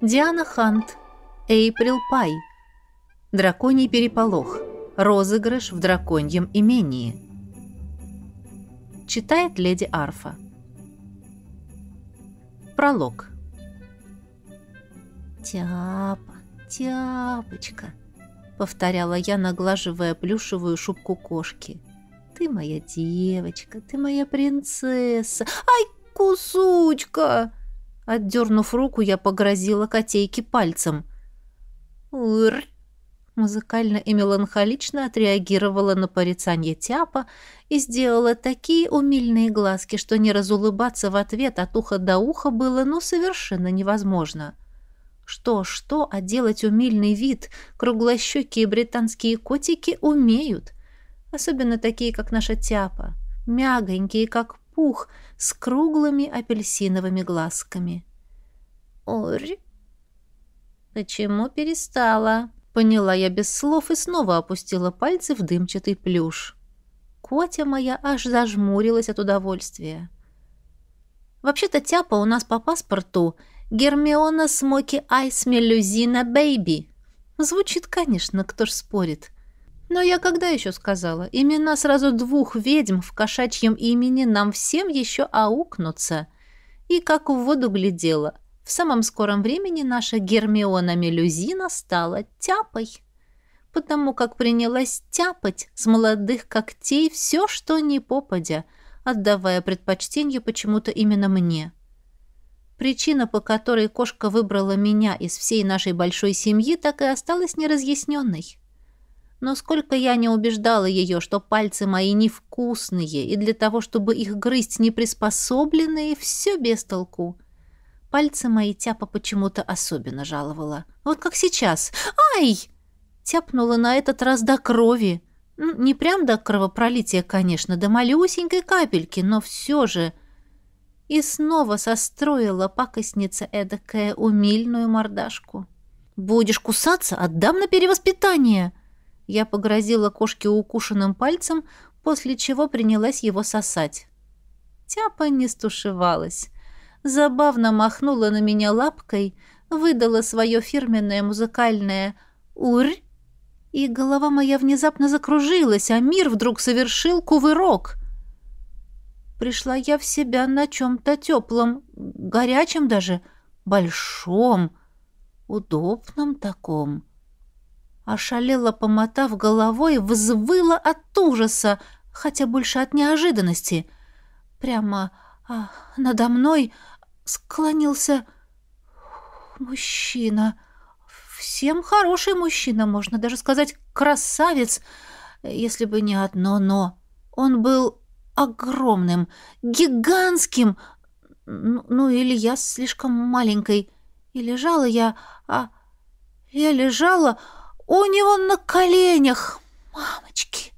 Диана Хант. Эйприл Пай. Драконий переполох. Розыгрыш в драконьем имении. Читает леди Арфа. Пролог. «Тяпа, тяпочка», — повторяла я, наглаживая плюшевую шубку кошки. «Ты моя девочка, ты моя принцесса! Ай, кусочка! Отдернув руку, я погрозила котейке пальцем. «Ур!» Музыкально и меланхолично отреагировала на порицание Тяпа и сделала такие умильные глазки, что не разулыбаться в ответ от уха до уха было ну совершенно невозможно. Что-что, а делать умильный вид круглощекие британские котики умеют, особенно такие, как наша Тяпа, мягонькие, как пух с круглыми апельсиновыми глазками. «Орь!» «Почему перестала?» Поняла я без слов и снова опустила пальцы в дымчатый плюш. Котя моя аж зажмурилась от удовольствия. Вообще-то тяпа у нас по паспорту Гермиона Смоки Айс Мелюзина Бэйби. Звучит, конечно, кто ж спорит. Но я когда еще сказала? Имена сразу двух ведьм в кошачьем имени нам всем еще аукнутся. И как в воду глядела. В самом скором времени наша Гермиона Мелюзина стала тяпой. Потому как принялась тяпать с молодых когтей все, что не попадя, отдавая предпочтение почему-то именно мне. Причина, по которой кошка выбрала меня из всей нашей большой семьи, так и осталась неразъясненной. Но сколько я не убеждала ее, что пальцы мои невкусные и для того, чтобы их грызть не приспособленные, все без толку. Пальцы мои тяпа почему-то особенно жаловала. Вот как сейчас. Ай! Тяпнула на этот раз до крови. Ну, не прям до кровопролития, конечно, до малюсенькой капельки, но все же... И снова состроила пакостница эдакая умильную мордашку. «Будешь кусаться, отдам на перевоспитание!» Я погрозила кошке укушенным пальцем, после чего принялась его сосать. Тяпа не стушевалась. Забавно махнула на меня лапкой, выдала свое фирменное музыкальное «Урь!» И голова моя внезапно закружилась, а мир вдруг совершил кувырок. Пришла я в себя на чем-то теплом, горячем даже, большом, удобном таком. Ошалела, помотав головой, взвыла от ужаса, хотя больше от неожиданности. Прямо а, надо мной склонился мужчина. Всем хороший мужчина, можно даже сказать, красавец, если бы не одно «но». Он был огромным, гигантским, ну, ну или я слишком маленькой. И лежала я, а... Я лежала, у него на коленях! Мамочки!»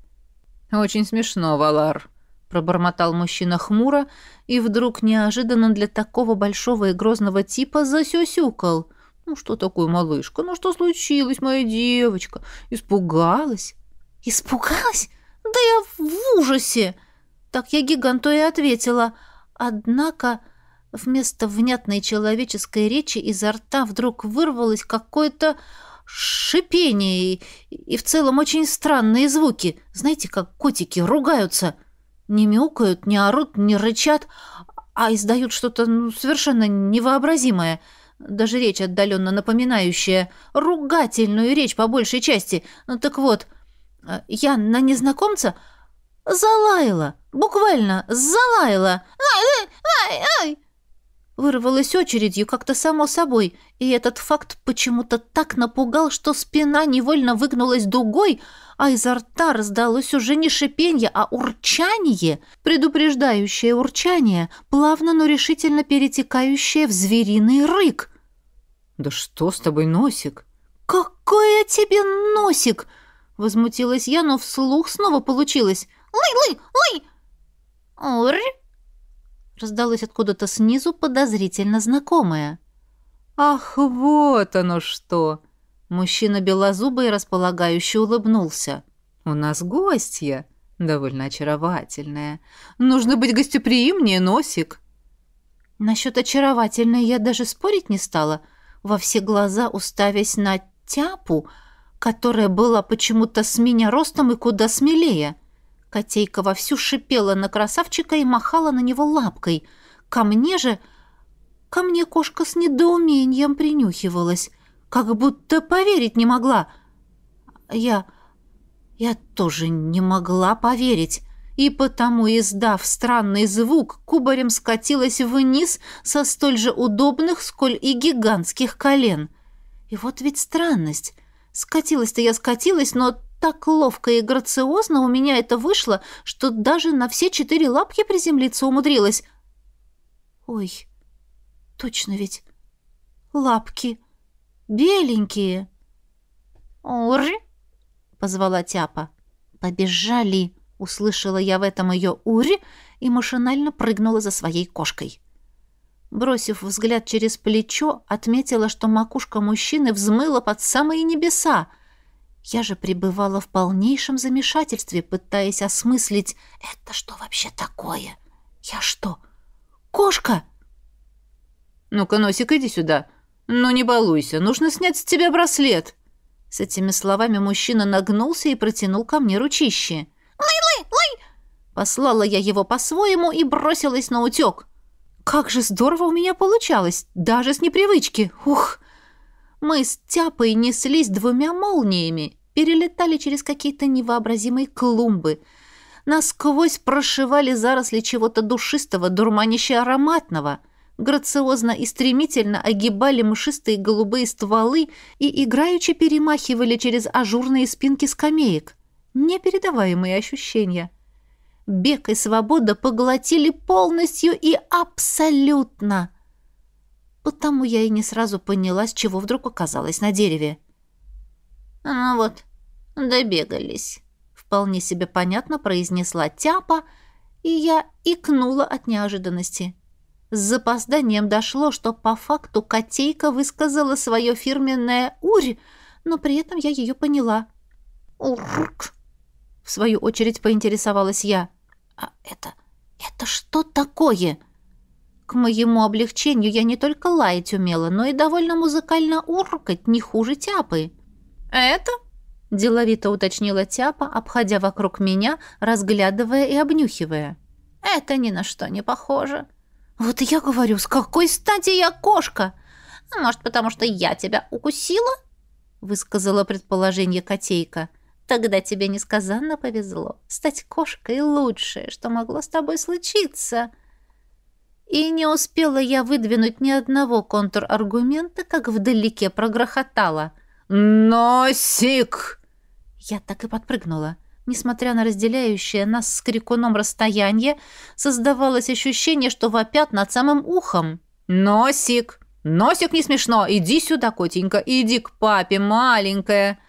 «Очень смешно, Валар», — пробормотал мужчина хмуро и вдруг неожиданно для такого большого и грозного типа засюсюкал. «Ну что такое, малышка? Ну что случилось, моя девочка? Испугалась?» «Испугалась? Да я в ужасе!» Так я гиганту и ответила. Однако вместо внятной человеческой речи изо рта вдруг вырвалось какое-то шипение и, и в целом очень странные звуки. Знаете, как котики ругаются. Не мяукают, не орут, не рычат, а издают что-то ну, совершенно невообразимое. Даже речь отдаленно напоминающая ругательную речь по большей части. Ну так вот, э, я на незнакомца залаяла, буквально залаяла. «Ай, ай, ай!» Вырвалась очередью как-то само собой, и этот факт почему-то так напугал, что спина невольно выгнулась дугой, а изо рта раздалось уже не шипенье, а урчание, предупреждающее урчание, плавно, но решительно перетекающее в звериный рык. «Да что с тобой носик?» «Какой я тебе носик?» — возмутилась я, но вслух снова получилось. «Лы-лы-лы!» «Урь!» раздалось откуда-то снизу подозрительно знакомое. «Ах, вот оно что!» Мужчина белозубый располагающе улыбнулся. «У нас гостья, довольно очаровательная. Нужно быть гостеприимнее, носик». Насчет очаровательной я даже спорить не стала, во все глаза уставясь на тяпу, которая была почему-то с меня ростом и куда смелее. Котейка вовсю шипела на красавчика и махала на него лапкой. Ко мне же... Ко мне кошка с недоумением принюхивалась, как будто поверить не могла. Я... я тоже не могла поверить и потому, издав странный звук, кубарем скатилась вниз со столь же удобных, сколь и гигантских колен. И вот ведь странность. Скатилась-то я скатилась, но так ловко и грациозно у меня это вышло, что даже на все четыре лапки приземлиться умудрилась. Ой, точно ведь. Лапки. Беленькие. «Уры!» — позвала Тяпа. «Побежали!» — услышала я в этом ее «уры» и машинально прыгнула за своей кошкой. Бросив взгляд через плечо, отметила, что макушка мужчины взмыла под самые небеса — я же пребывала в полнейшем замешательстве, пытаясь осмыслить, это что вообще такое? Я что, кошка? Ну-ка, носик, иди сюда. Ну не балуйся, нужно снять с тебя браслет. С этими словами мужчина нагнулся и протянул ко мне ручище. «Лай-лай, лай!» Послала я его по-своему и бросилась на утек. Как же здорово у меня получалось, даже с непривычки. Ух! Мы с Тяпой неслись двумя молниями, перелетали через какие-то невообразимые клумбы, насквозь прошивали заросли чего-то душистого, дурманище ароматного, грациозно и стремительно огибали мшистые голубые стволы и играючи перемахивали через ажурные спинки скамеек. Непередаваемые ощущения. Бег и свобода поглотили полностью и абсолютно. Потому я и не сразу поняла, с чего вдруг оказалась на дереве. «Ну вот, добегались», — вполне себе понятно произнесла тяпа, и я икнула от неожиданности. С запозданием дошло, что по факту котейка высказала свое фирменное «урь», но при этом я ее поняла. «Урк!» — в свою очередь поинтересовалась я. «А это... это что такое?» К моему облегчению я не только лаять умела, но и довольно музыкально уркать, не хуже тяпы. «Это?» – деловито уточнила тяпа, обходя вокруг меня, разглядывая и обнюхивая. «Это ни на что не похоже». «Вот я говорю, с какой стати я кошка?» «А «Может, потому что я тебя укусила?» – высказала предположение котейка. «Тогда тебе несказанно повезло. Стать кошкой – лучшее, что могло с тобой случиться». И не успела я выдвинуть ни одного контраргумента, как вдалеке прогрохотало. «Носик!» Я так и подпрыгнула. Несмотря на разделяющее нас с крикуном расстояние, создавалось ощущение, что вопят над самым ухом. «Носик! Носик не смешно! Иди сюда, котенька! Иди к папе, маленькая!»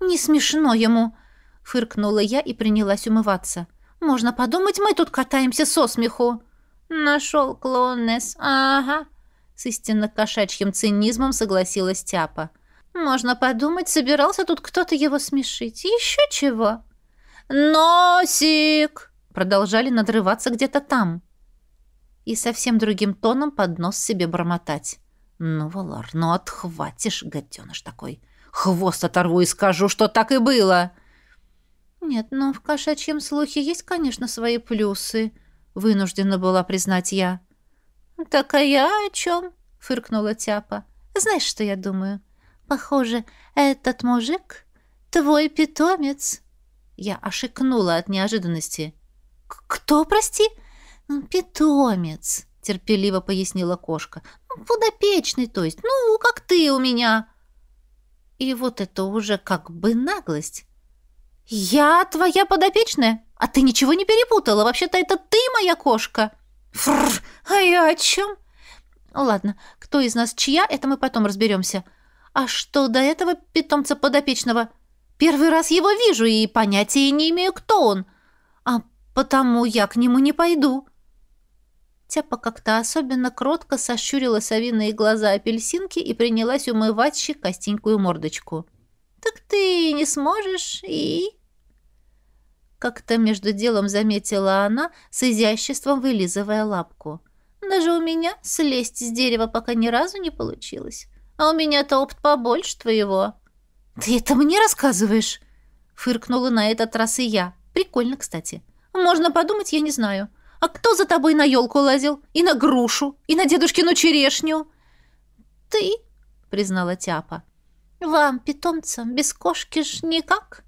«Не смешно ему!» — фыркнула я и принялась умываться. «Можно подумать, мы тут катаемся со смеху!» «Нашел клоунес, ага», — с истинно кошачьим цинизмом согласилась Тяпа. «Можно подумать, собирался тут кто-то его смешить. Еще чего?» «Носик!» — продолжали надрываться где-то там. И совсем другим тоном под нос себе бормотать. «Ну, Валар, ну отхватишь, гаденыш такой! Хвост оторву и скажу, что так и было!» «Нет, но ну, в кошачьем слухе есть, конечно, свои плюсы», вынуждена была признать я. «Так а я о чем?» — фыркнула Тяпа. «Знаешь, что я думаю? Похоже, этот мужик — твой питомец». Я ошикнула от неожиданности. «Кто, прости?» «Питомец», — терпеливо пояснила кошка. «Ну, «Подопечный, то есть. Ну, как ты у меня». И вот это уже как бы наглость. «Я твоя подопечная?» А ты ничего не перепутала? Вообще-то это ты моя кошка. Фрр, а я о чем? Ладно, кто из нас чья, это мы потом разберемся. А что до этого питомца подопечного? Первый раз его вижу и понятия не имею, кто он. А потому я к нему не пойду. Тяпа как-то особенно кротко сощурила совиные глаза апельсинки и принялась умывать щекастенькую мордочку. «Так ты не сможешь и...» Как-то между делом заметила она, с изяществом вылизывая лапку. «Даже у меня слезть с дерева пока ни разу не получилось. А у меня-то опыт побольше твоего». «Ты это мне рассказываешь?» Фыркнула на этот раз и я. «Прикольно, кстати. Можно подумать, я не знаю. А кто за тобой на елку лазил? И на грушу? И на дедушкину черешню?» «Ты», — признала Тяпа. «Вам, питомцам, без кошки ж никак?»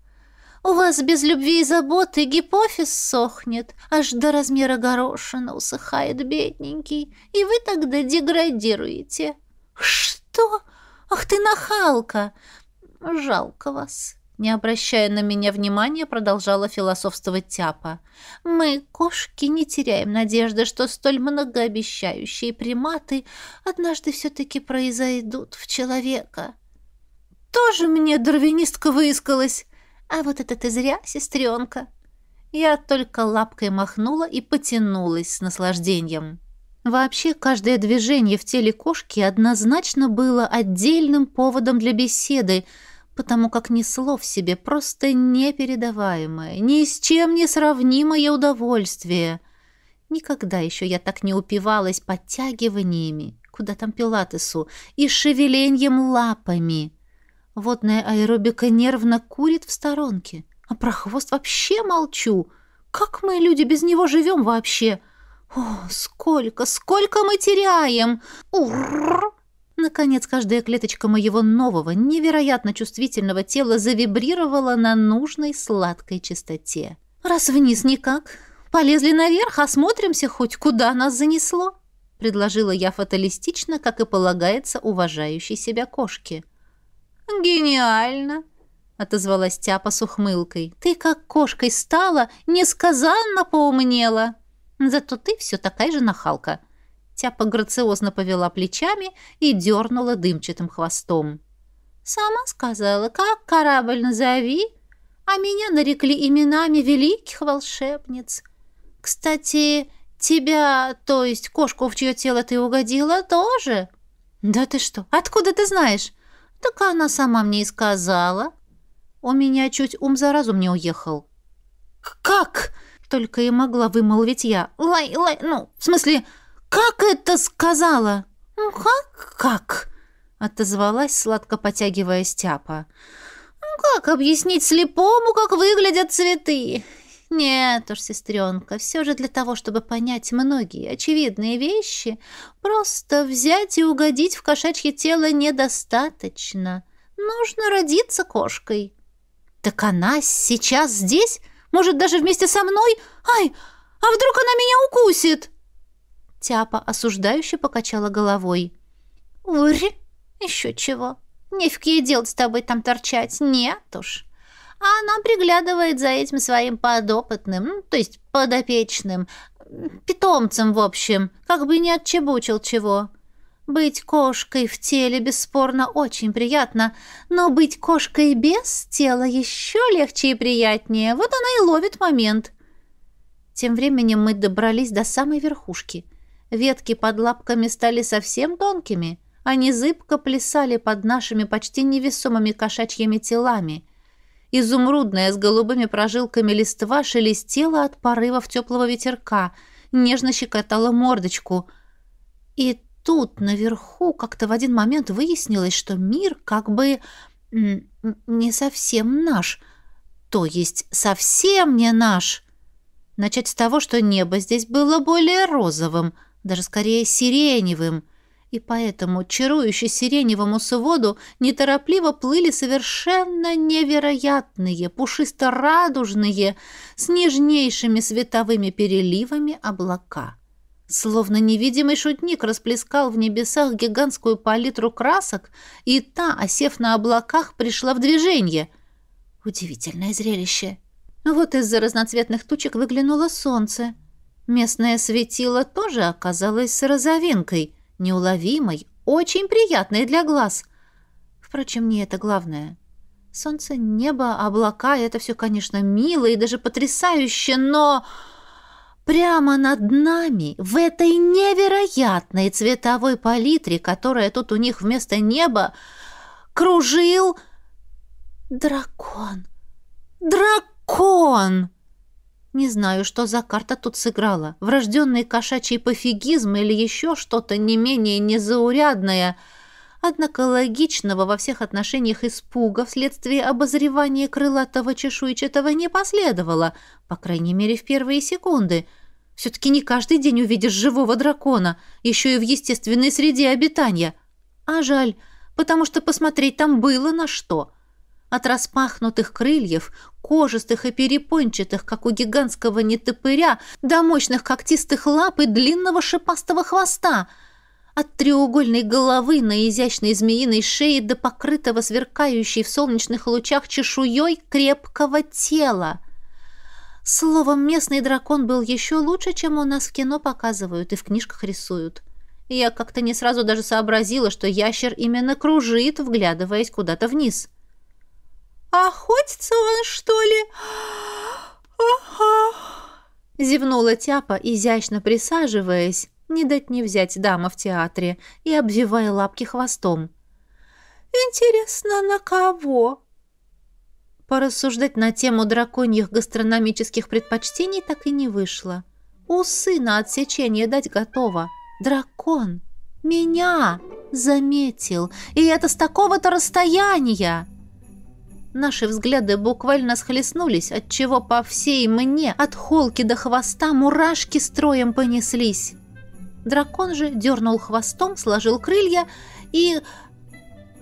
У вас без любви и заботы гипофиз сохнет, аж до размера горошина усыхает бедненький, и вы тогда деградируете. Что? Ах ты нахалка! Жалко вас. Не обращая на меня внимания, продолжала философствовать Тяпа. «Мы, кошки, не теряем надежды, что столь многообещающие приматы однажды все-таки произойдут в человека». «Тоже мне дарвинистка выискалась!» «А вот это ты зря, сестренка!» Я только лапкой махнула и потянулась с наслаждением. Вообще, каждое движение в теле кошки однозначно было отдельным поводом для беседы, потому как несло в себе просто непередаваемое, ни с чем не сравнимое удовольствие. Никогда еще я так не упивалась подтягиваниями, куда там пилатесу, и шевеленьем лапами. Водная аэробика нервно курит в сторонке. А про хвост вообще молчу. Как мы, люди, без него живем вообще? О, сколько, сколько мы теряем! Уррр! Наконец, каждая клеточка моего нового, невероятно чувствительного тела завибрировала на нужной сладкой частоте. «Раз вниз никак. Полезли наверх, осмотримся хоть, куда нас занесло», — предложила я фаталистично, как и полагается уважающей себя кошке. «Гениально!» — отозвалась Тяпа с ухмылкой. «Ты как кошкой стала, несказанно поумнела! Зато ты все такая же нахалка!» Тяпа грациозно повела плечами и дернула дымчатым хвостом. «Сама сказала, как корабль назови, а меня нарекли именами великих волшебниц. Кстати, тебя, то есть кошку, в чье тело ты угодила, тоже?» «Да ты что? Откуда ты знаешь?» «Так она сама мне и сказала. У меня чуть ум за разум не уехал». «Как?» — только и могла вымолвить я. «Лай, лай, ну, в смысле, как это сказала?» «Ну, как, как?» — отозвалась, сладко потягивая стяпа. «Ну, как объяснить слепому, как выглядят цветы? Нет уж, сестренка, все же для того, чтобы понять многие очевидные вещи, просто взять и угодить в кошачье тело недостаточно. Нужно родиться кошкой. Так она сейчас здесь? Может, даже вместе со мной? Ай, а вдруг она меня укусит? Тяпа осуждающе покачала головой. Урь, еще чего. Не в делать с тобой там торчать, нет уж а она приглядывает за этим своим подопытным, ну, то есть подопечным, питомцем, в общем, как бы не отчебучил чего. Быть кошкой в теле бесспорно очень приятно, но быть кошкой без тела еще легче и приятнее. Вот она и ловит момент. Тем временем мы добрались до самой верхушки. Ветки под лапками стали совсем тонкими. Они зыбко плясали под нашими почти невесомыми кошачьими телами. Изумрудная с голубыми прожилками листва шелестела от порывов теплого ветерка, нежно щекотала мордочку. И тут, наверху, как-то в один момент выяснилось, что мир как бы не совсем наш, то есть совсем не наш. Начать с того, что небо здесь было более розовым, даже скорее сиреневым — и поэтому чарующей сиреневому своду неторопливо плыли совершенно невероятные, пушисто-радужные, с нежнейшими световыми переливами облака. Словно невидимый шутник расплескал в небесах гигантскую палитру красок, и та, осев на облаках, пришла в движение. Удивительное зрелище. Вот из-за разноцветных тучек выглянуло солнце. Местное светило тоже оказалось с розовинкой — неуловимой, очень приятной для глаз. Впрочем, не это главное. Солнце, небо, облака — это все, конечно, мило и даже потрясающе, но прямо над нами, в этой невероятной цветовой палитре, которая тут у них вместо неба, кружил дракон. Дракон! Не знаю, что за карта тут сыграла. Врожденный кошачий пофигизм или еще что-то не менее незаурядное. Однако логичного во всех отношениях испуга вследствие обозревания крылатого чешуйчатого не последовало, по крайней мере, в первые секунды. Все-таки не каждый день увидишь живого дракона, еще и в естественной среде обитания. А жаль, потому что посмотреть там было на что — от распахнутых крыльев, кожистых и перепончатых, как у гигантского нетопыря, до мощных когтистых лап и длинного шипастого хвоста, от треугольной головы на изящной змеиной шее до покрытого сверкающей в солнечных лучах чешуей крепкого тела. Словом, местный дракон был еще лучше, чем у нас в кино показывают и в книжках рисуют. Я как-то не сразу даже сообразила, что ящер именно кружит, вглядываясь куда-то вниз. — а «Охотится он, что ли?» Зевнула Тяпа, изящно присаживаясь, не дать не взять дама в театре, и обвивая лапки хвостом. «Интересно, на кого?» Порассуждать на тему драконьих гастрономических предпочтений так и не вышло. Усы на отсечение дать готово. Дракон меня заметил, и это с такого-то расстояния. Наши взгляды буквально схлестнулись, отчего по всей мне от холки до хвоста мурашки строем понеслись. Дракон же дернул хвостом, сложил крылья и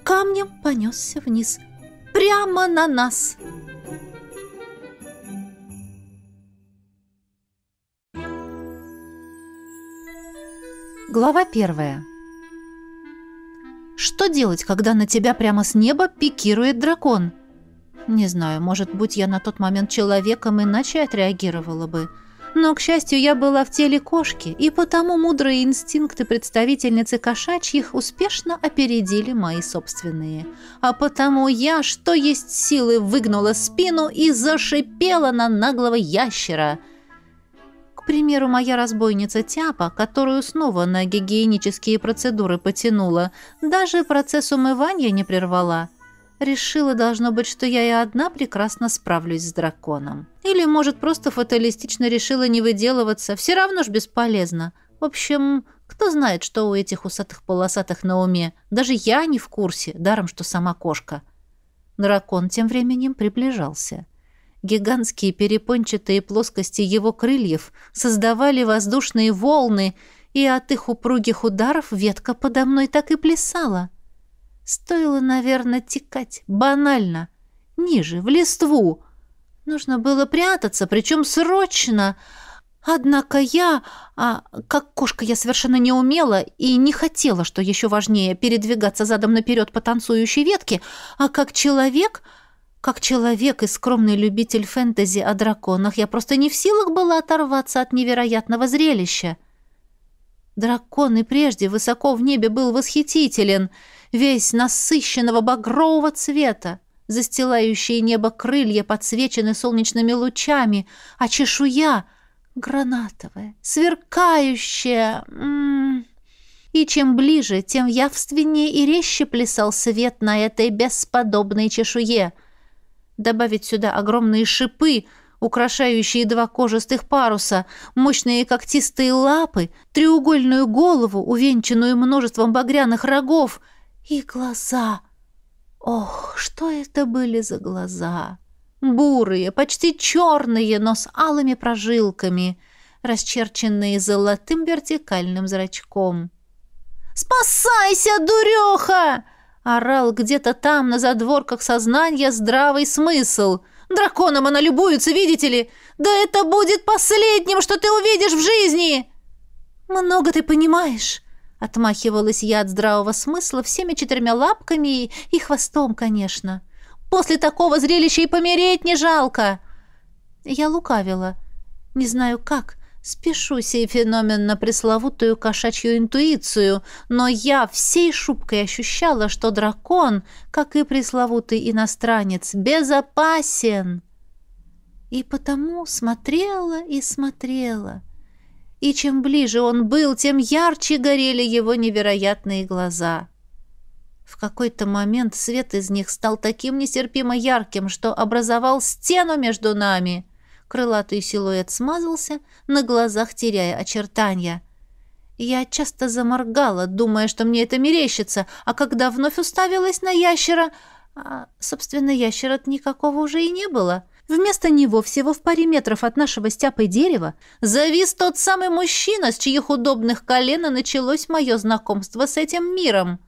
камнем понесся вниз. Прямо на нас! Глава первая. Что делать, когда на тебя прямо с неба пикирует дракон? — не знаю, может, быть, я на тот момент человеком, иначе отреагировала бы. Но, к счастью, я была в теле кошки, и потому мудрые инстинкты представительницы кошачьих успешно опередили мои собственные. А потому я, что есть силы, выгнула спину и зашипела на наглого ящера. К примеру, моя разбойница Тяпа, которую снова на гигиенические процедуры потянула, даже процесс умывания не прервала – Решила, должно быть, что я и одна прекрасно справлюсь с драконом. Или, может, просто фаталистично решила не выделываться. Все равно ж бесполезно. В общем, кто знает, что у этих усатых полосатых на уме. Даже я не в курсе, даром, что сама кошка. Дракон тем временем приближался. Гигантские перепончатые плоскости его крыльев создавали воздушные волны, и от их упругих ударов ветка подо мной так и плясала. Стоило, наверное, текать. Банально. Ниже, в листву. Нужно было прятаться, причем срочно. Однако я, а, как кошка, я совершенно не умела и не хотела, что еще важнее, передвигаться задом наперед по танцующей ветке, а как человек... Как человек и скромный любитель фэнтези о драконах, я просто не в силах была оторваться от невероятного зрелища. Дракон и прежде высоко в небе был восхитителен — весь насыщенного багрового цвета. Застилающие небо крылья подсвечены солнечными лучами, а чешуя — гранатовая, сверкающая. М -м -м. И чем ближе, тем явственнее и резче плясал свет на этой бесподобной чешуе. Добавить сюда огромные шипы — украшающие два кожистых паруса, мощные когтистые лапы, треугольную голову, увенчанную множеством багряных рогов — и глаза! Ох, что это были за глаза! Бурые, почти черные, но с алыми прожилками, расчерченные золотым вертикальным зрачком. «Спасайся, дуреха!» — орал где-то там, на задворках сознания, здравый смысл. «Драконом она любуется, видите ли! Да это будет последним, что ты увидишь в жизни!» «Много ты понимаешь!» Отмахивалась я от здравого смысла всеми четырьмя лапками и, и хвостом, конечно. После такого зрелища и помереть не жалко. Я лукавила. Не знаю как, спешу сей феномен на пресловутую кошачью интуицию, но я всей шубкой ощущала, что дракон, как и пресловутый иностранец, безопасен. И потому смотрела и смотрела — и чем ближе он был, тем ярче горели его невероятные глаза. В какой-то момент свет из них стал таким нестерпимо ярким, что образовал стену между нами. Крылатый силуэт смазался, на глазах теряя очертания. Я часто заморгала, думая, что мне это мерещится, а когда вновь уставилась на ящера... А, собственно, ящера никакого уже и не было — Вместо него, всего в паре метров от нашего стяпа дерева, завис тот самый мужчина, с чьих удобных колен началось мое знакомство с этим миром.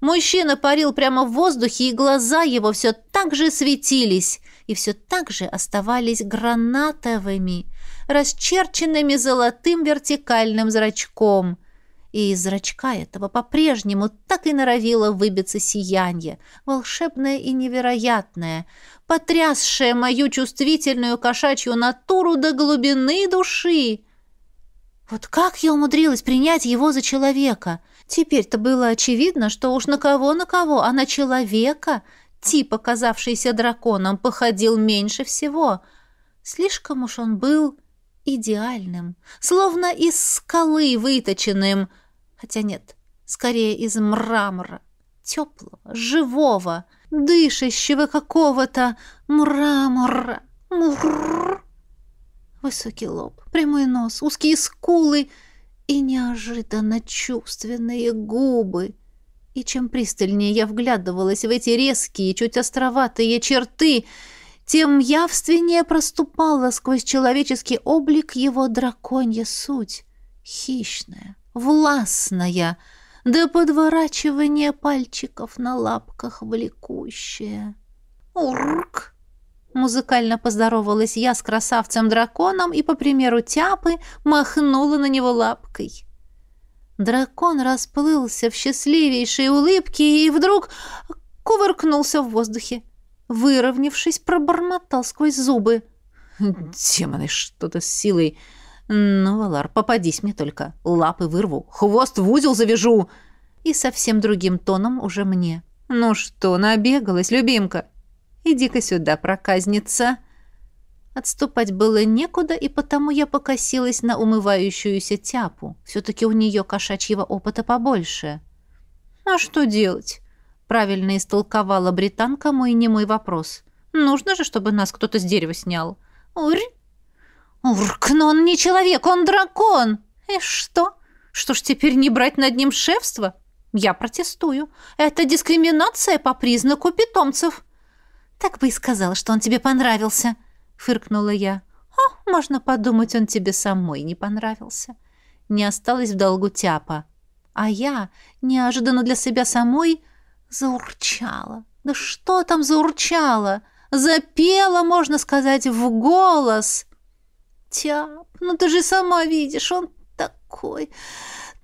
Мужчина парил прямо в воздухе, и глаза его все так же светились и все так же оставались гранатовыми, расчерченными золотым вертикальным зрачком – и из зрачка этого по-прежнему так и норовило выбиться сияние, волшебное и невероятное, потрясшее мою чувствительную кошачью натуру до глубины души. Вот как я умудрилась принять его за человека? Теперь-то было очевидно, что уж на кого на кого, а на человека, тип, оказавшийся драконом, походил меньше всего. Слишком уж он был идеальным, словно из скалы выточенным, хотя нет, скорее из мрамора, теплого, живого — дышащего какого-то. мрамора, мура Высокий лоб, прямой нос, узкие скулы и неожиданно чувственные губы. И чем пристальнее я вглядывалась в эти резкие, чуть островатые черты, тем явственнее проступала сквозь человеческий облик его драконья суть, хищная, властная — да подворачивание пальчиков на лапках влекущее. «Урк!» Музыкально поздоровалась я с красавцем-драконом и, по примеру тяпы, махнула на него лапкой. Дракон расплылся в счастливейшей улыбке и вдруг кувыркнулся в воздухе. Выровнявшись, пробормотал сквозь зубы. «Демоны, что-то с силой!» «Ну, Валар, попадись мне только. Лапы вырву, хвост в узел завяжу!» И совсем другим тоном уже мне. «Ну что, набегалась, любимка? Иди-ка сюда, проказница!» Отступать было некуда, и потому я покосилась на умывающуюся тяпу. Все-таки у нее кошачьего опыта побольше. «А что делать?» — правильно истолковала британка мой немой вопрос. «Нужно же, чтобы нас кто-то с дерева снял. Урь!» «Урк, но он не человек, он дракон!» «И что? Что ж теперь не брать над ним шефство?» «Я протестую. Это дискриминация по признаку питомцев». «Так бы и сказала, что он тебе понравился», — фыркнула я. «О, можно подумать, он тебе самой не понравился». Не осталось в долгу тяпа. А я, неожиданно для себя самой, заурчала. «Да что там заурчала?» Запела, можно сказать, в голос — Тя, ну ты же сама видишь, он такой,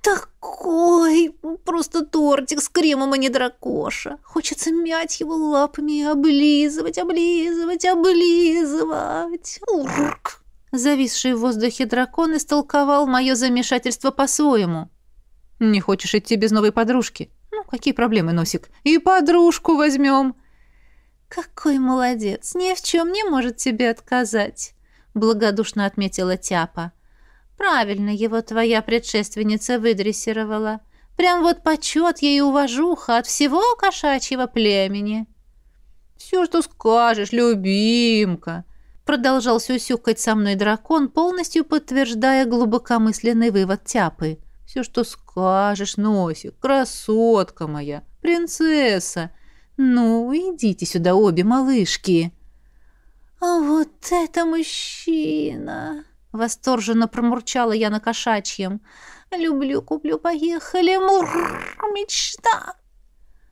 такой, просто тортик с кремом, а не дракоша. Хочется мять его лапами и облизывать, облизывать, облизывать. Урк! Зависший в воздухе дракон истолковал мое замешательство по-своему. «Не хочешь идти без новой подружки? Ну, какие проблемы, Носик? И подружку возьмем!» «Какой молодец! Ни в чем не может тебе отказать!» благодушно отметила Тяпа. Правильно его твоя предшественница выдрессировала. Прям вот почет ей уважуха от всего кошачьего племени. Все, что скажешь, любимка, продолжал сюсюкать со мной дракон, полностью подтверждая глубокомысленный вывод Тяпы. Все, что скажешь, Носик, красотка моя, принцесса. Ну, идите сюда обе малышки. «А вот это мужчина!» — восторженно промурчала я на кошачьем. «Люблю, куплю, поехали! Мурр, мечта!»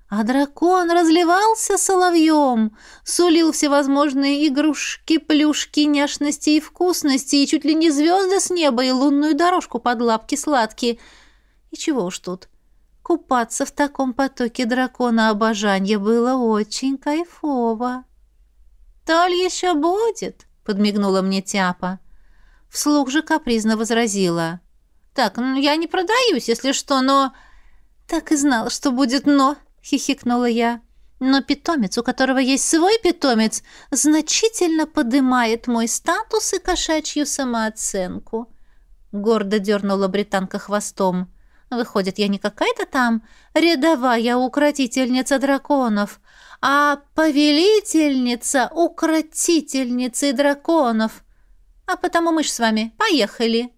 А дракон разливался соловьем, сулил всевозможные игрушки, плюшки, няшности и вкусности, и чуть ли не звезды с неба, и лунную дорожку под лапки сладкие. И чего уж тут. Купаться в таком потоке дракона обожания было очень кайфово. Соль еще будет!» — подмигнула мне Тяпа. Вслух же капризно возразила. «Так, ну я не продаюсь, если что, но...» «Так и знала, что будет «но», — хихикнула я. «Но питомец, у которого есть свой питомец, значительно подымает мой статус и кошачью самооценку». Гордо дернула британка хвостом. «Выходит, я не какая-то там рядовая укротительница драконов, а повелительница укротительницы драконов. А потому мы ж с вами поехали».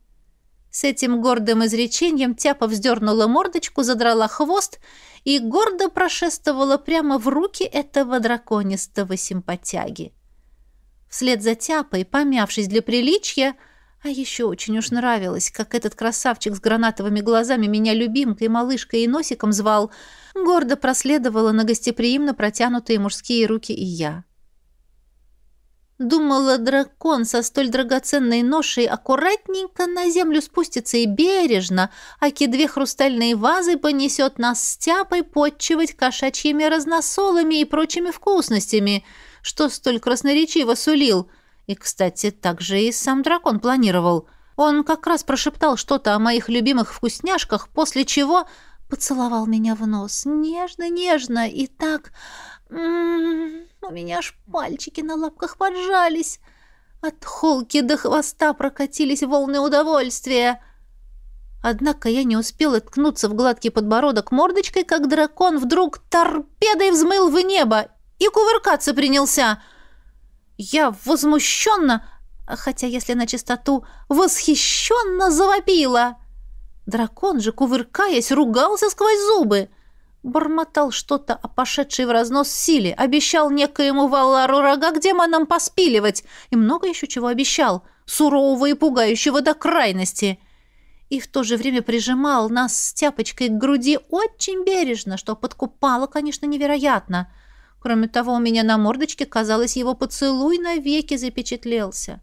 С этим гордым изречением Тяпа вздернула мордочку, задрала хвост и гордо прошествовала прямо в руки этого драконистого симпатяги. Вслед за Тяпой, помявшись для приличия, а еще очень уж нравилось, как этот красавчик с гранатовыми глазами меня любимкой, малышкой и носиком звал. Гордо проследовала на гостеприимно протянутые мужские руки и я. Думала, дракон со столь драгоценной ношей аккуратненько на землю спустится и бережно, аки две хрустальные вазы понесет нас с тяпой подчивать кошачьими разносолами и прочими вкусностями, что столь красноречиво сулил — и, кстати, так же и сам дракон планировал. Он как раз прошептал что-то о моих любимых вкусняшках, после чего поцеловал меня в нос. Нежно-нежно и так... М-м, у меня аж пальчики на лапках поджались. От холки до хвоста прокатились волны удовольствия. Однако я не успела ткнуться в гладкий подбородок мордочкой, как дракон вдруг торпедой взмыл в небо и кувыркаться принялся — я возмущенно, хотя, если на чистоту, восхищенно завопила. Дракон же, кувыркаясь, ругался сквозь зубы. Бормотал что-то о пошедшей в разнос силе, обещал некоему Валару рога к демонам поспиливать и много еще чего обещал, сурового и пугающего до крайности. И в то же время прижимал нас с тяпочкой к груди очень бережно, что подкупало, конечно, невероятно — Кроме того, у меня на мордочке, казалось, его поцелуй навеки запечатлелся.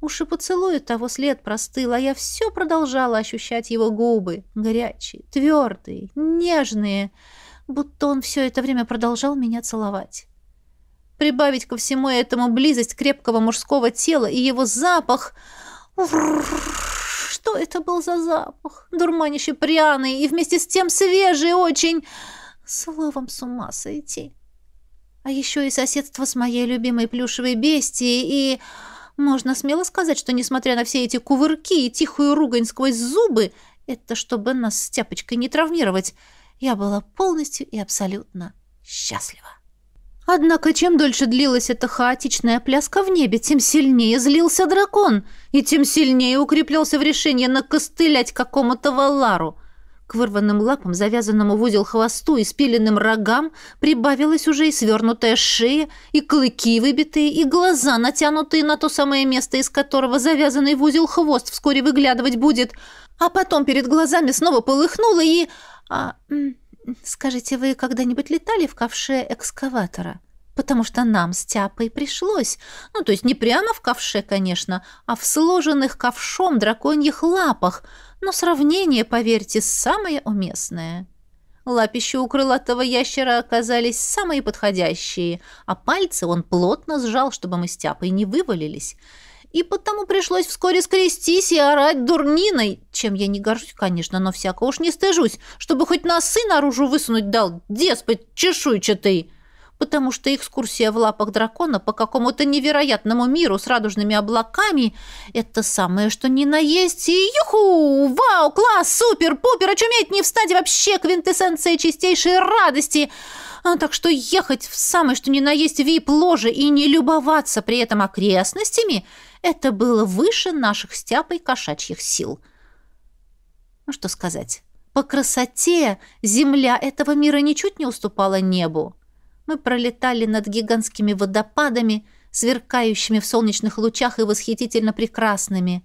Уж и поцелуя того след простыл, а я все продолжала ощущать его губы, горячие, твердые, нежные, будто он все это время продолжал меня целовать. Прибавить ко всему этому близость крепкого мужского тела и его запах... Что это был за запах? Дурманище пряный и вместе с тем свежий очень... Словом, с ума сойти. А еще и соседство с моей любимой плюшевой бестией и... Можно смело сказать, что, несмотря на все эти кувырки и тихую ругань сквозь зубы, это чтобы нас с тяпочкой не травмировать, я была полностью и абсолютно счастлива. Однако, чем дольше длилась эта хаотичная пляска в небе, тем сильнее злился дракон, и тем сильнее укреплялся в решении накостылять какому-то Валару. К вырванным лапам, завязанному в узел хвосту и спиленным рогам прибавилась уже и свернутая шея, и клыки выбитые, и глаза, натянутые на то самое место, из которого завязанный в узел хвост вскоре выглядывать будет. А потом перед глазами снова полыхнуло и... А, скажите, вы когда-нибудь летали в ковше экскаватора? потому что нам с Тяпой пришлось. Ну, то есть не прямо в ковше, конечно, а в сложенных ковшом драконьих лапах, но сравнение, поверьте, самое уместное. Лапища у крылатого ящера оказались самые подходящие, а пальцы он плотно сжал, чтобы мы с тяпой не вывалились. И потому пришлось вскоре скрестись и орать дурниной, чем я не горжусь, конечно, но всяко уж не стыжусь, чтобы хоть носы наружу высунуть дал, деспот чешуйчатый потому что экскурсия в лапах дракона по какому-то невероятному миру с радужными облаками — это самое, что ни на есть. И юху! Вау! Класс! Супер! Пупер! Очуметь не встать вообще! Квинтэссенция чистейшей радости! А, так что ехать в самое, что ни на есть вип-ложе и не любоваться при этом окрестностями — это было выше наших стяпой кошачьих сил. Ну что сказать? По красоте земля этого мира ничуть не уступала небу. Мы пролетали над гигантскими водопадами, сверкающими в солнечных лучах и восхитительно прекрасными,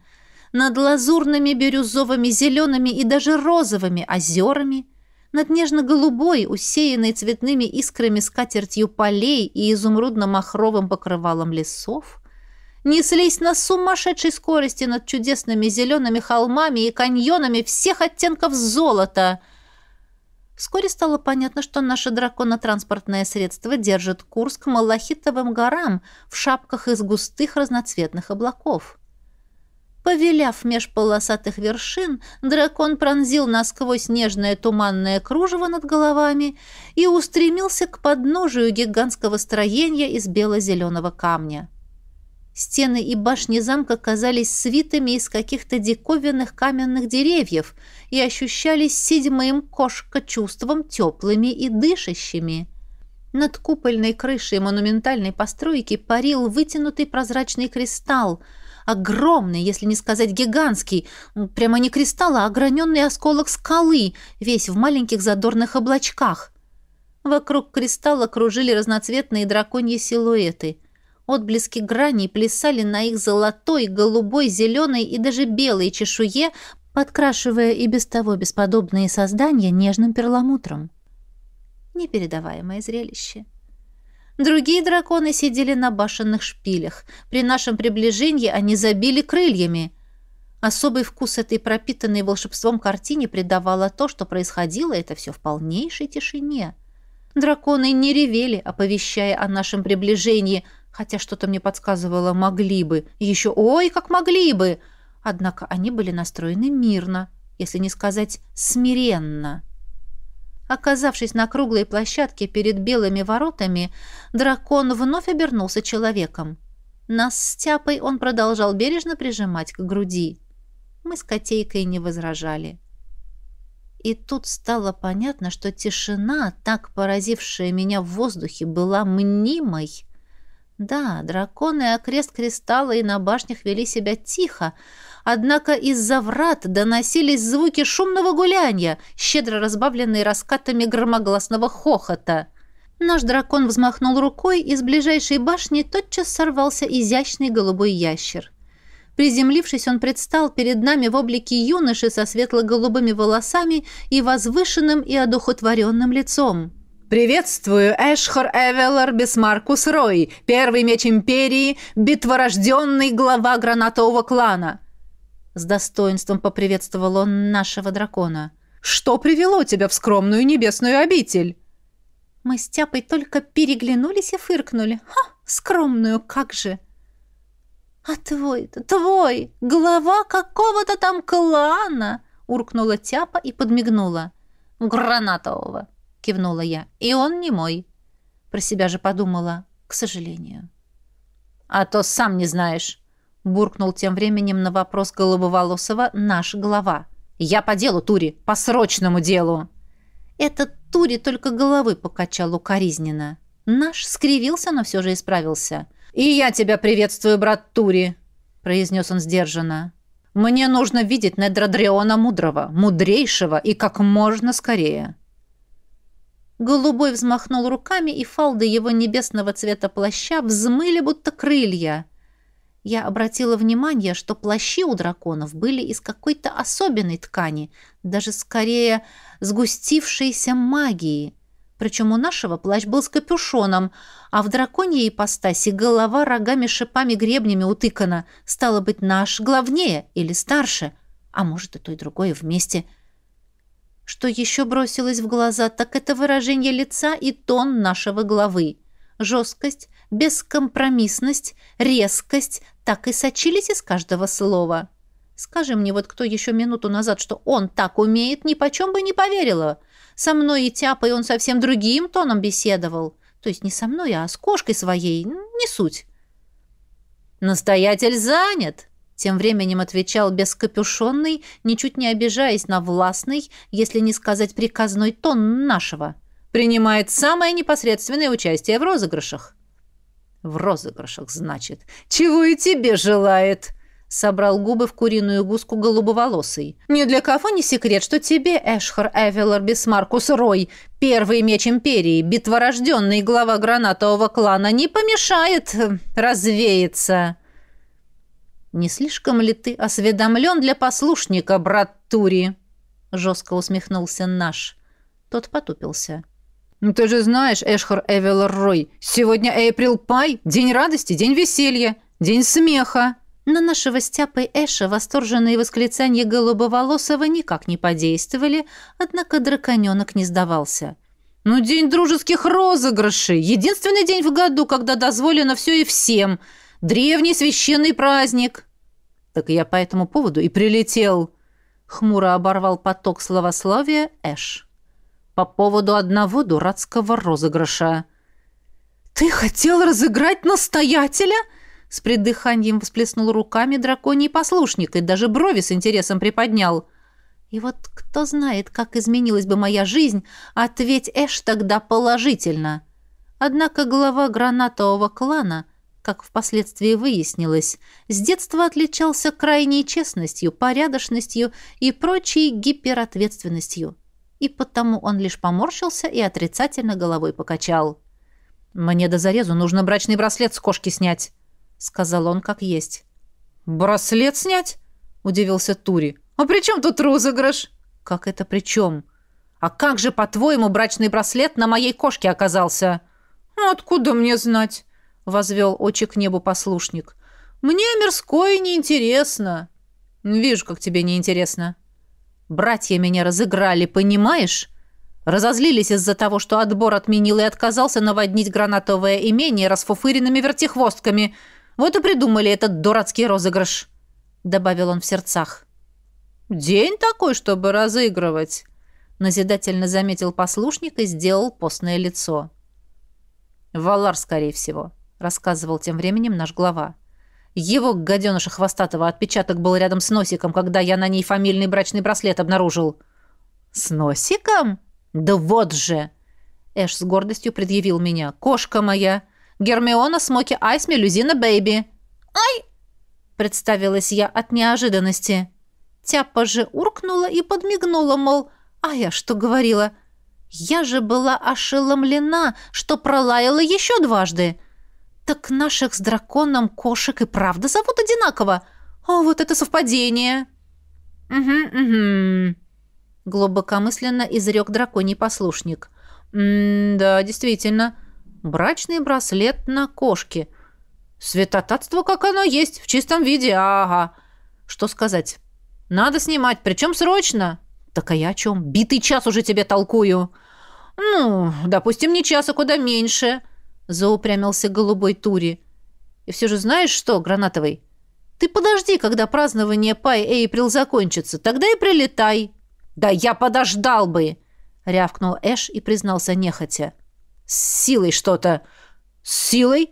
над лазурными, бирюзовыми, зелеными и даже розовыми озерами, над нежно-голубой, усеянной цветными искрами скатертью полей и изумрудно-махровым покрывалом лесов, неслись на сумасшедшей скорости над чудесными зелеными холмами и каньонами всех оттенков золота — Вскоре стало понятно, что наше драконотранспортное средство держит курс к Малахитовым горам в шапках из густых разноцветных облаков. Повеляв меж полосатых вершин, дракон пронзил насквозь нежное туманное кружево над головами и устремился к подножию гигантского строения из бело-зеленого камня. Стены и башни замка казались свитыми из каких-то диковинных каменных деревьев и ощущались седьмым кошка чувством теплыми и дышащими. Над купольной крышей монументальной постройки парил вытянутый прозрачный кристалл, огромный, если не сказать гигантский, прямо не кристалл, а ограненный осколок скалы, весь в маленьких задорных облачках. Вокруг кристалла кружили разноцветные драконьи силуэты — Отблески граней плясали на их золотой, голубой, зеленой и даже белой чешуе, подкрашивая и без того бесподобные создания нежным перламутром. Непередаваемое зрелище. Другие драконы сидели на башенных шпилях. При нашем приближении они забили крыльями. Особый вкус этой пропитанной волшебством картине придавало то, что происходило это все в полнейшей тишине. Драконы не ревели, оповещая о нашем приближении – хотя что-то мне подсказывало «могли бы», и еще «ой, как могли бы», однако они были настроены мирно, если не сказать смиренно. Оказавшись на круглой площадке перед белыми воротами, дракон вновь обернулся человеком. Нас с тяпой он продолжал бережно прижимать к груди. Мы с котейкой не возражали. И тут стало понятно, что тишина, так поразившая меня в воздухе, была мнимой, да, драконы окрест кристалла и на башнях вели себя тихо, однако из-за врат доносились звуки шумного гуляния, щедро разбавленные раскатами громогласного хохота. Наш дракон взмахнул рукой, и с ближайшей башни тотчас сорвался изящный голубой ящер. Приземлившись, он предстал перед нами в облике юноши со светло-голубыми волосами и возвышенным и одухотворенным лицом. «Приветствую, Эшхор Эвелор Бисмаркус Рой, первый меч Империи, битворожденный глава гранатового клана». С достоинством поприветствовал он нашего дракона. «Что привело тебя в скромную небесную обитель?» Мы с Тяпой только переглянулись и фыркнули. «Ха, скромную, как же!» «А твой-то, твой, глава какого-то там клана!» Уркнула Тяпа и подмигнула. «Гранатового!» кивнула я. И он не мой. Про себя же подумала, к сожалению. А то сам не знаешь, буркнул тем временем на вопрос голубоволосого наш глава. Я по делу, Тури, по срочному делу. Этот Тури только головы покачал укоризненно. Наш скривился, но все же исправился. «И я тебя приветствую, брат Тури», — произнес он сдержанно. «Мне нужно видеть Недрадреона Мудрого, мудрейшего и как можно скорее». Голубой взмахнул руками, и фалды его небесного цвета плаща взмыли, будто крылья. Я обратила внимание, что плащи у драконов были из какой-то особенной ткани, даже скорее сгустившейся магии. Причем у нашего плащ был с капюшоном, а в драконьей ипостаси голова рогами, шипами, гребнями утыкана. Стало быть, наш главнее или старше, а может и то и другое вместе – что еще бросилось в глаза, так это выражение лица и тон нашего главы. Жесткость, бескомпромиссность, резкость так и сочились из каждого слова. Скажи мне вот кто еще минуту назад, что он так умеет, ни почем бы не поверила. Со мной и тяпой он совсем другим тоном беседовал. То есть не со мной, а с кошкой своей, не суть. «Настоятель занят!» Тем временем отвечал бескапюшонный, ничуть не обижаясь на властный, если не сказать приказной тон нашего. «Принимает самое непосредственное участие в розыгрышах». «В розыгрышах, значит. Чего и тебе желает!» Собрал губы в куриную гуску голубоволосый. «Ни для кого не секрет, что тебе, Эшхар Эвелор Бисмаркус Рой, первый меч Империи, битворожденный глава гранатового клана, не помешает э, развеяться!» «Не слишком ли ты осведомлен для послушника, брат Тури?» — жестко усмехнулся наш. Тот потупился. «Ну ты же знаешь, Эшхар Эвелор Рой, сегодня Эйприл Пай, день радости, день веселья, день смеха!» На нашего Стяпа Эша восторженные восклицания Голубоволосого никак не подействовали, однако драконенок не сдавался. «Ну, день дружеских розыгрышей! Единственный день в году, когда дозволено все и всем!» Древний священный праздник!» «Так я по этому поводу и прилетел!» Хмуро оборвал поток словословия Эш. «По поводу одного дурацкого розыгрыша». «Ты хотел разыграть настоятеля?» С придыханием всплеснул руками драконий послушник и даже брови с интересом приподнял. И вот кто знает, как изменилась бы моя жизнь, ответь Эш тогда положительно. Однако глава гранатового клана — как впоследствии выяснилось, с детства отличался крайней честностью, порядочностью и прочей гиперответственностью. И потому он лишь поморщился и отрицательно головой покачал. «Мне до зарезу нужно брачный браслет с кошки снять», — сказал он как есть. «Браслет снять?» — удивился Тури. «А при чем тут розыгрыш?» «Как это при чем?» «А как же, по-твоему, брачный браслет на моей кошке оказался?» «Откуда мне знать?» возвел очи к небу послушник. «Мне мирское неинтересно». «Вижу, как тебе неинтересно». «Братья меня разыграли, понимаешь?» Разозлились из-за того, что отбор отменил и отказался наводнить гранатовое имение расфуфыренными вертихвостками. Вот и придумали этот дурацкий розыгрыш», — добавил он в сердцах. «День такой, чтобы разыгрывать», — назидательно заметил послушник и сделал постное лицо. «Валар, скорее всего», рассказывал тем временем наш глава. Его, гаденыша хвостатого, отпечаток был рядом с носиком, когда я на ней фамильный брачный браслет обнаружил. «С носиком? Да вот же!» Эш с гордостью предъявил меня. «Кошка моя! Гермиона, Смоки Айс, Мелюзина, Бэйби!» «Ай!» Представилась я от неожиданности. Тяпа же уркнула и подмигнула, мол, «А я что говорила?» Я же была ошеломлена, что пролаяла еще дважды. «Так наших с драконом кошек и правда зовут одинаково? О, а вот это совпадение!» «Угу, угу», — глубокомысленно изрек драконий послушник. «Да, действительно, брачный браслет на кошке. Светотатство, как оно есть, в чистом виде, ага. Что сказать? Надо снимать, причем срочно!» «Так а я о чем? Битый час уже тебе толкую!» «Ну, допустим, не час, а куда меньше!» заупрямился голубой Тури. «И все же знаешь что, Гранатовый? Ты подожди, когда празднование Пай Эйприл закончится, тогда и прилетай». «Да я подождал бы!» — рявкнул Эш и признался нехотя. «С силой что-то!» «С силой?»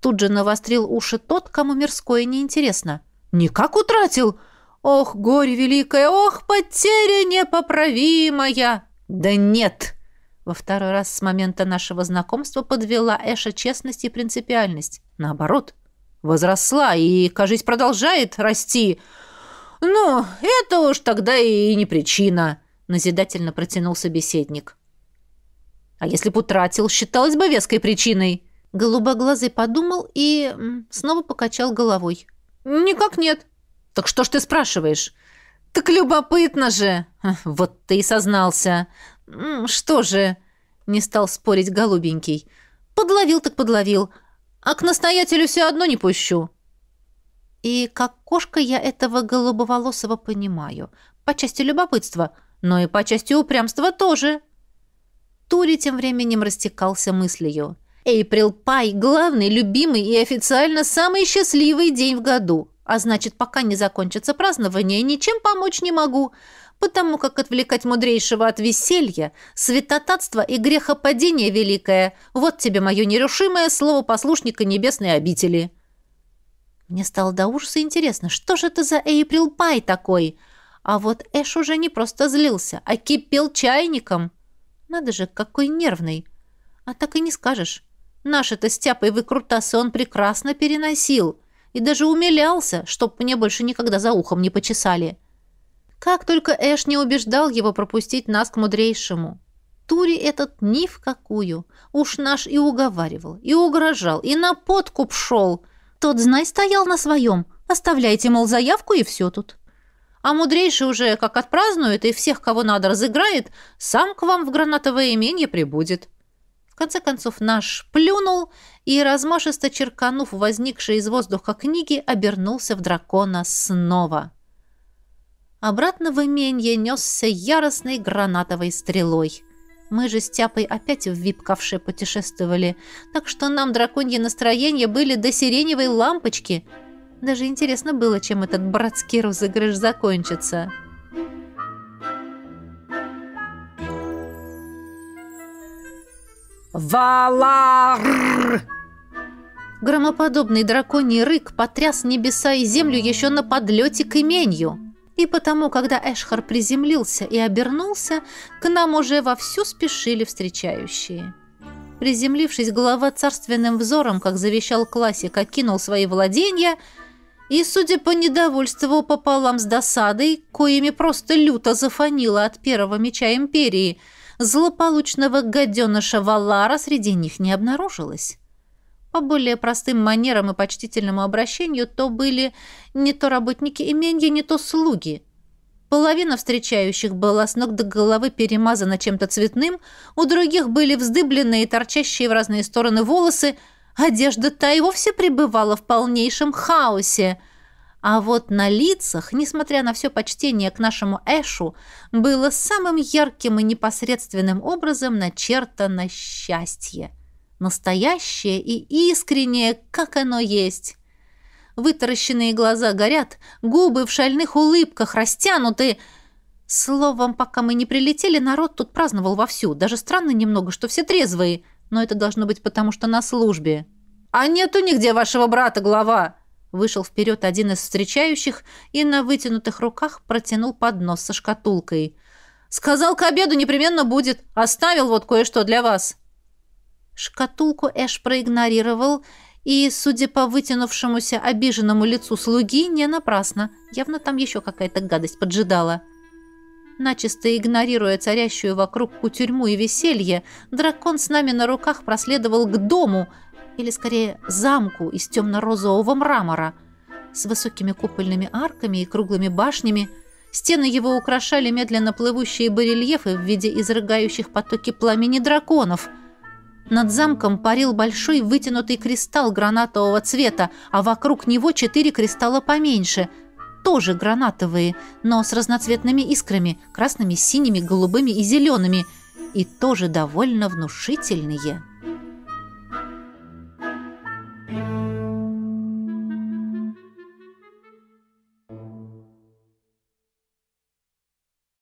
Тут же навострил уши тот, кому мирское неинтересно. «Никак утратил! Ох, горе великое! Ох, потеря непоправимая!» «Да нет!» Во второй раз с момента нашего знакомства подвела Эша честность и принципиальность. Наоборот, возросла и, кажись, продолжает расти. «Ну, это уж тогда и не причина», — назидательно протянул собеседник. «А если бы утратил, считалось бы веской причиной». Голубоглазый подумал и снова покачал головой. «Никак нет». «Так что ж ты спрашиваешь?» «Так любопытно же!» «Вот ты и сознался. «Что же?» — не стал спорить голубенький. «Подловил так подловил. А к настоятелю все одно не пущу». И как кошка я этого голубоволосого понимаю. По части любопытства, но и по части упрямства тоже. Тури тем временем растекался мыслью. Эйприл Пай – главный, любимый и официально самый счастливый день в году. А значит, пока не закончится празднование, ничем помочь не могу потому как отвлекать мудрейшего от веселья, святотатства и грехопадения великое. Вот тебе мое нерушимое слово послушника небесной обители». Мне стало до ужаса интересно, что же это за Эйприл Пай такой? А вот Эш уже не просто злился, а кипел чайником. Надо же, какой нервный. А так и не скажешь. Наши-то стяпы и выкрутасы он прекрасно переносил и даже умилялся, чтоб мне больше никогда за ухом не почесали. — как только Эш не убеждал его пропустить нас к мудрейшему. Тури этот ни в какую. Уж наш и уговаривал, и угрожал, и на подкуп шел. Тот, знай, стоял на своем. Оставляйте, мол, заявку, и все тут. А мудрейший уже как отпразднует и всех, кого надо, разыграет, сам к вам в гранатовое имение прибудет. В конце концов наш плюнул и, размашисто черканув возникшие из воздуха книги, обернулся в дракона снова. Обратно в именье несся яростной гранатовой стрелой. Мы же с Тяпой опять в вип-ковше путешествовали, так что нам драконьи настроения были до сиреневой лампочки. Даже интересно было, чем этот братский розыгрыш закончится. «Валар!» Громоподобный драконий рык потряс небеса и землю еще на подлете к именью. И потому, когда Эшхар приземлился и обернулся, к нам уже вовсю спешили встречающие. Приземлившись, голова царственным взором, как завещал классик, окинул свои владения и, судя по недовольству пополам с досадой, коими просто люто зафонило от первого меча империи, злополучного гаденыша Валара среди них не обнаружилось по более простым манерам и почтительному обращению, то были не то работники именья, не то слуги. Половина встречающих была с ног до головы перемазана чем-то цветным, у других были вздыбленные и торчащие в разные стороны волосы, одежда та и вовсе пребывала в полнейшем хаосе. А вот на лицах, несмотря на все почтение к нашему Эшу, было самым ярким и непосредственным образом начертано счастье настоящее и искреннее, как оно есть. Вытаращенные глаза горят, губы в шальных улыбках растянуты. Словом, пока мы не прилетели, народ тут праздновал вовсю. Даже странно немного, что все трезвые, но это должно быть потому, что на службе. «А нету нигде вашего брата, глава!» Вышел вперед один из встречающих и на вытянутых руках протянул поднос со шкатулкой. «Сказал, к обеду непременно будет. Оставил вот кое-что для вас». Шкатулку Эш проигнорировал и, судя по вытянувшемуся обиженному лицу слуги, не напрасно. Явно там еще какая-то гадость поджидала. Начисто игнорируя царящую вокруг кутюрьму и веселье, дракон с нами на руках проследовал к дому, или скорее замку из темно-розового мрамора, с высокими купольными арками и круглыми башнями, Стены его украшали медленно плывущие барельефы в виде изрыгающих потоки пламени драконов — над замком парил большой вытянутый кристалл гранатового цвета, а вокруг него четыре кристалла поменьше, тоже гранатовые, но с разноцветными искрами, красными, синими, голубыми и зелеными, и тоже довольно внушительные.